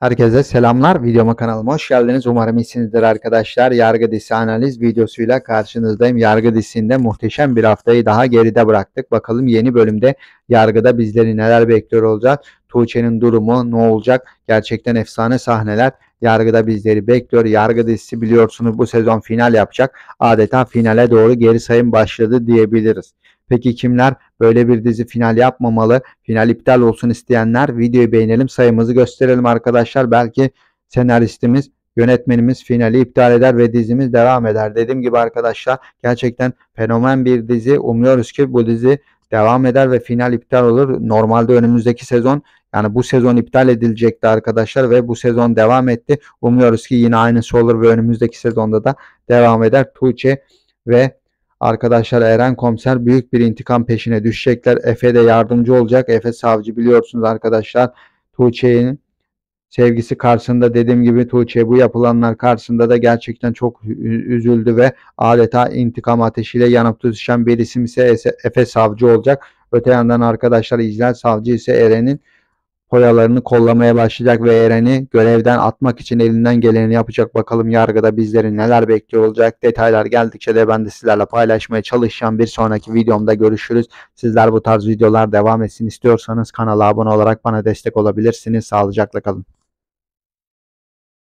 Herkese selamlar. Videoma kanalıma hoş geldiniz. Umarım iyisinizdir arkadaşlar. Yargı dizisi analiz videosuyla karşınızdayım. Yargı dizisinde muhteşem bir haftayı daha geride bıraktık. Bakalım yeni bölümde yargıda bizleri neler bekliyor olacak? Tuğçe'nin durumu ne olacak? Gerçekten efsane sahneler Yargıda bizleri bekliyor. Yargı dizisi biliyorsunuz bu sezon final yapacak. Adeta finale doğru geri sayım başladı diyebiliriz. Peki kimler böyle bir dizi final yapmamalı? Final iptal olsun isteyenler videoyu beğenelim sayımızı gösterelim arkadaşlar. Belki senaristimiz yönetmenimiz finali iptal eder ve dizimiz devam eder. Dediğim gibi arkadaşlar gerçekten fenomen bir dizi. Umuyoruz ki bu dizi devam eder ve final iptal olur. Normalde önümüzdeki sezon yani bu sezon iptal edilecekti arkadaşlar ve bu sezon devam etti. Umuyoruz ki yine aynısı olur ve önümüzdeki sezonda da devam eder. Tuğçe ve arkadaşlar Eren Komiser büyük bir intikam peşine düşecekler. Efe de yardımcı olacak. Efe Savcı biliyorsunuz arkadaşlar Tuğçe'nin sevgisi karşısında dediğim gibi Tuğçe bu yapılanlar karşısında da gerçekten çok üzüldü ve adeta intikam ateşiyle yanıp tutuşan bir isim ise Efe Savcı olacak. Öte yandan arkadaşlar İclal Savcı ise Eren'in poyalarını kollamaya başlayacak ve Eren'i görevden atmak için elinden geleni yapacak. Bakalım yargıda bizleri neler bekliyor olacak. Detaylar geldikçe de ben de sizlerle paylaşmaya çalışacağım. Bir sonraki videomda görüşürüz. Sizler bu tarz videolar devam etsin istiyorsanız kanala abone olarak bana destek olabilirsiniz. Sağlıcakla kalın.